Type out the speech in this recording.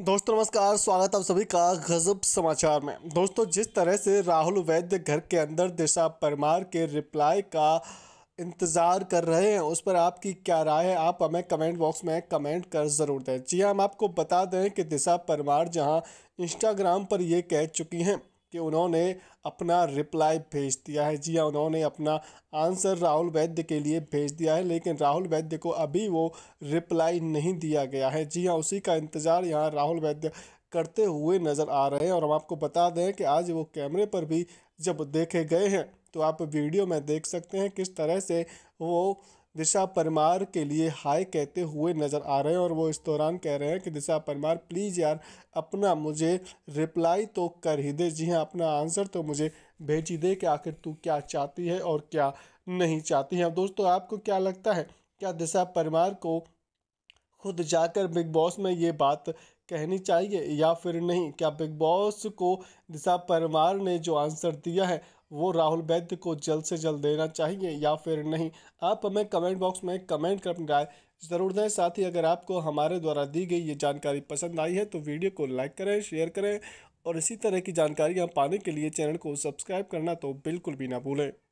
दोस्तों नमस्कार स्वागत आप सभी का गजब समाचार में दोस्तों जिस तरह से राहुल वैद्य घर के अंदर दिशा परमार के रिप्लाई का इंतज़ार कर रहे हैं उस पर आपकी क्या राय है आप हमें कमेंट बॉक्स में कमेंट कर ज़रूर दें जी हाँ, हम आपको बता दें कि दिशा परमार जहां इंस्टाग्राम पर ये कह चुकी हैं कि उन्होंने अपना रिप्लाई भेज दिया है जी हाँ उन्होंने अपना आंसर राहुल वैद्य के लिए भेज दिया है लेकिन राहुल वैद्य को अभी वो रिप्लाई नहीं दिया गया है जी हाँ उसी का इंतज़ार यहाँ राहुल वैद्य करते हुए नज़र आ रहे हैं और हम आपको बता दें कि आज वो कैमरे पर भी जब देखे गए हैं तो आप वीडियो में देख सकते हैं किस तरह से वो दिशा परमार के लिए हाय कहते हुए नज़र आ रहे हैं और वो इस दौरान कह रहे हैं कि दिशा परमार प्लीज़ यार अपना मुझे रिप्लाई तो कर ही दे जी हाँ अपना आंसर तो मुझे भेज ही दे कि आखिर तू क्या चाहती है और क्या नहीं चाहती है दोस्तों आपको क्या लगता है क्या दिशा परमार को खुद जाकर बिग बॉस में ये बात कहनी चाहिए या फिर नहीं क्या बिग बॉस को दिशा परमार ने जो आंसर दिया है वो राहुल वैद्य को जल्द से जल्द देना चाहिए या फिर नहीं आप हमें कमेंट बॉक्स में कमेंट कर अपनी राय ज़रूर दें साथ ही अगर आपको हमारे द्वारा दी गई ये जानकारी पसंद आई है तो वीडियो को लाइक करें शेयर करें और इसी तरह की जानकारियाँ पाने के लिए चैनल को सब्सक्राइब करना तो बिल्कुल भी ना भूलें